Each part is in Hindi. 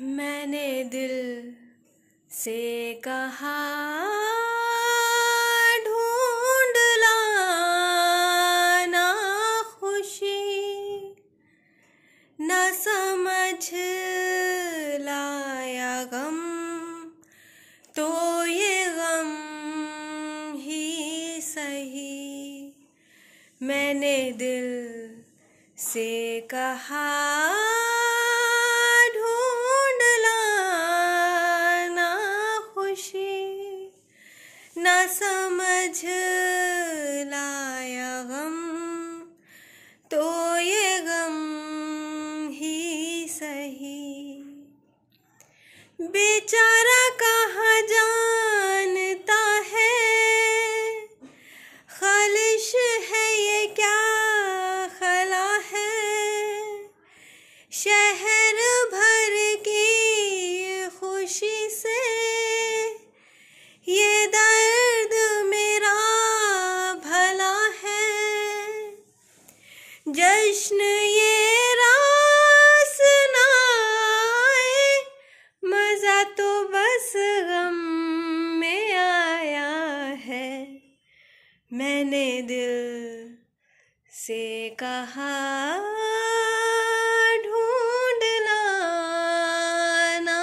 मैंने दिल से कहा ढूंढ लाना खुशी न समझ लाया गम तो ये गम ही सही मैंने दिल से कहा ना समझ लाया गम तो ये गम ही सही बेचारा कहाँ जानता है खलिश है ये क्या खला है शहर कृष्ण ये रास मज़ा तो बस गम में आया है मैंने दिल से कहा ढूंढना ना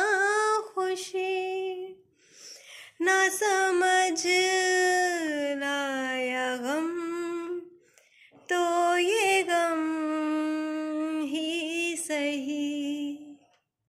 खुशी ना समझ